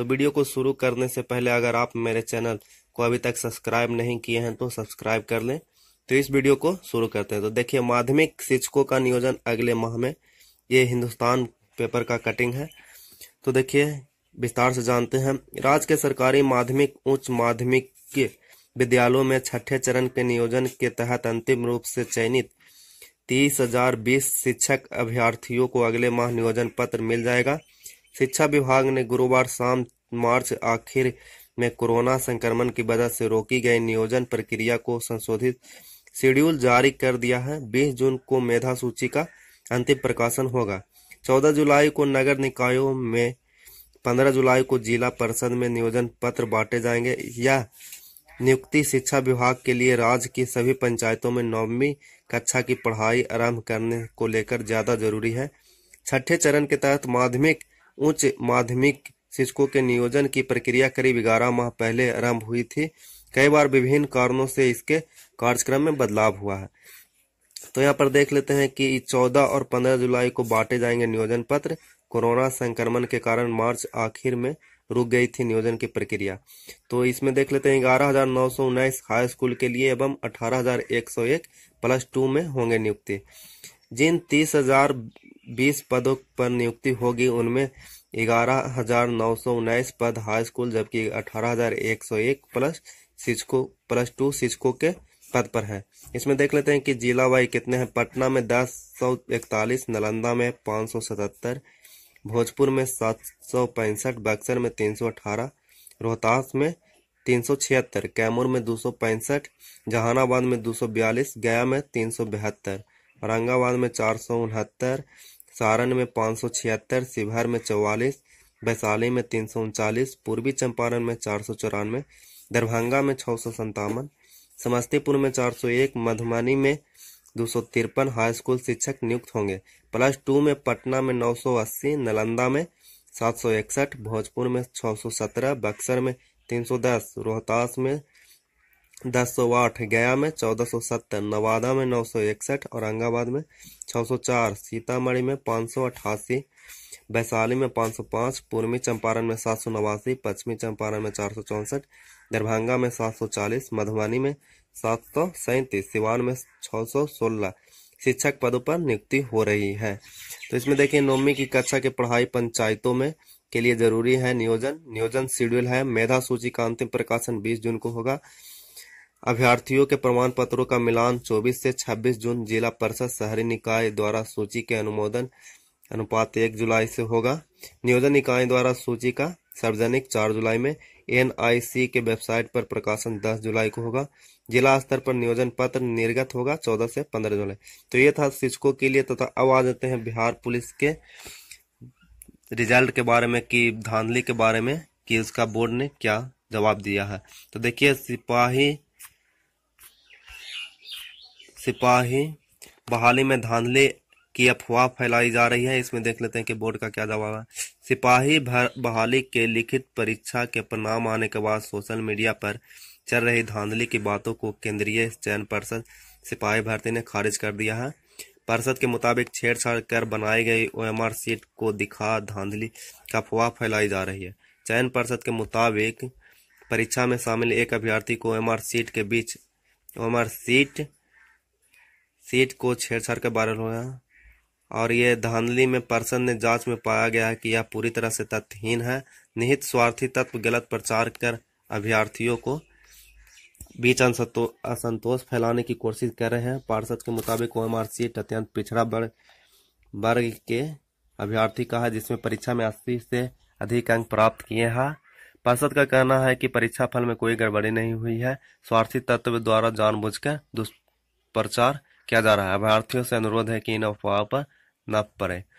तो वीडियो को शुरू करने से पहले अगर आप मेरे चैनल को अभी तक सब्सक्राइब नहीं किए हैं तो सब्सक्राइब कर लें तो इस वीडियो को शुरू करते हैं तो देखिए माध्यमिक शिक्षकों का नियोजन अगले माह में ये हिंदुस्तान पेपर का कटिंग है तो देखिए विस्तार से जानते हैं राज्य के सरकारी माध्यमिक उच्च माध्यमिक के विद्यालयों में छठे चरण के नियोजन के तहत अंतिम रूप से चयनित तीस हजार बीस शिक्षक अभ्यर्थियों को अगले माह नियोजन पत्र मिल जाएगा शिक्षा विभाग ने गुरुवार शाम मार्च आखिर में कोरोना संक्रमण की वजह से रोकी गई नियोजन प्रक्रिया को संशोधित शेड्यूल जारी कर दिया है 20 जून को मेधा सूची का अंतिम प्रकाशन होगा 14 जुलाई को नगर निकायों में 15 जुलाई को जिला परिषद में नियोजन पत्र बांटे जाएंगे यह नियुक्ति शिक्षा विभाग के लिए राज्य की सभी पंचायतों में नौवीं कक्षा की पढ़ाई आरंभ करने को लेकर ज्यादा जरूरी है छठे चरण के तहत माध्यमिक उच्च माध्यमिक शिक्षकों के नियोजन की प्रक्रिया करीब ग्यारह माह पहले आरंभ हुई थी कई बार विभिन्न कारणों से इसके कार्यक्रम में बदलाव हुआ है तो यहाँ पर देख लेते हैं कि चौदह और पंद्रह जुलाई को बांटे जाएंगे नियोजन पत्र कोरोना संक्रमण के कारण मार्च आखिर में रुक गई थी नियोजन की प्रक्रिया तो इसमें देख लेते हैं ग्यारह हजार नौ सौ उन्नीस हाई स्कूल के लिए एवं अठारह हजार एक सौ एक प्लस टू में होंगे नियुक्ति जिन तीस हजार बीस पदों पर नियुक्ति होगी उनमें ग्यारह हजार नौ सौ उन्नीस पद हाई स्कूल जबकि अठारह हजार एक सौ एक प्लस शिक्षकों प्लस टू शिक्षकों के पद पर है इसमें देख लेते हैं कि जिला वाई कितने हैं पटना में दस सौ इकतालीस नालंदा में पाँच सौ सतहत्तर भोजपुर में सात सौ पैंसठ बक्सर में तीन सौ अठारह रोहतास में तीन सौ छिहत्तर कैमूर में दो सौ पैंसठ जहानाबाद में दो सौ बयालीस गया में तीन सौ बहत्तर औरंगाबाद में चार सौ उनहत्तर सारण में पाँच सौ छिहत्तर शिवहर में चौवालीस वैशाली में तीन सौ उनचालीस पूर्वी चंपारण में चार सौ चौरानवे दरभंगा में छः सौ संतावन समस्तीपुर में चार सौ एक मधुबनी में दो सौ तिरपन हाई स्कूल शिक्षक नियुक्त होंगे प्लस टू में पटना में नौ सौ अस्सी नालंदा में सात सौ इकसठ भोजपुर में छः सौ सत्रह बक्सर में तीन सौ दस रोहतास में दस सौ आठ गया में चौदह सौ सत्तर नवादा में नौ सौ इकसठ औरंगाबाद में छः सौ चार सीतामढ़ी में पाँच सौ अट्ठासी वैशाली में पाँच सौ पाँच पूर्वी चंपारण में सात सौ नवासी पश्चिमी चंपारण में चार सौ चौंसठ दरभंगा में सात सौ चालीस मधुबनी में सात सौ सैंतीस सिवान में छः सौ सोलह शिक्षक पदों पर नियुक्ति हो रही है तो इसमें देखिए नौवीं की कक्षा की पढ़ाई पंचायतों में के लिए जरूरी है नियोजन नियोजन शेड्यूल है मेधा सूची का अंतिम प्रकाशन बीस जून को होगा अभ्यर्थियों के प्रमाण पत्रों का मिलान 24 से 26 जून जिला परिषद शहरी निकाय द्वारा सूची के अनुमोदन अनुपात एक जुलाई से होगा नियोजन इकाई द्वारा सूची का सार्वजनिक 4 जुलाई में एनआईसी के वेबसाइट पर प्रकाशन 10 जुलाई को होगा जिला स्तर पर नियोजन पत्र निर्गत होगा 14 से 15 जुलाई तो ये था शिक्षकों के लिए तथा तो अब आ जाते हैं बिहार पुलिस के रिजल्ट के बारे में कि धांधली के बारे में कि उसका बोर्ड ने क्या जवाब दिया है तो देखिए सिपाही सिपाही बहाली में धांधली की अफवाह फैलाई जा रही है इसमें देख लेते हैं कि बोर्ड का क्या दबाव है सिपाही बहाली के लिखित परीक्षा के परिणाम आने के बाद सोशल मीडिया पर चल रही धांधली की बातों को केंद्रीय चयन पर्षद सिपाही भर्ती ने खारिज कर दिया है पर्षद के मुताबिक छेड़छाड़ कर बनाई गई ओ सीट को दिखा धांधली का अफवाह फैलाई जा रही है चयन पर्षद के मुताबिक परीक्षा में शामिल एक अभ्यर्थी को ओएमआर सीट के बीच ओएमआर सीट सीट को छेड़छाड़ कर वायरल हुआ और ये धांधली में पर्सन ने जांच में पाया गया कि यह पूरी तरह से तथ्यहीन है निहित स्वार्थी तत्व गलत प्रचार कर अभ्यर्थियों को बीच असंतोष फैलाने की कोशिश कर रहे हैं पार्षद के मुताबिक ओ एम सीट अत्यंत पिछड़ा वर्ग वर्ग के अभ्यर्थी का है जिसमें परीक्षा में अस्सी से अधिक अंक प्राप्त किए हैं पार्षद का कहना है कि परीक्षा फल में कोई गड़बड़ी नहीं हुई है स्वार्थी तत्व द्वारा जानबूझकर दुष्प्रचार किया जा रहा है। अभ्यार्थियों से अनुरोध है कि इन अफवाहों पर न पड़े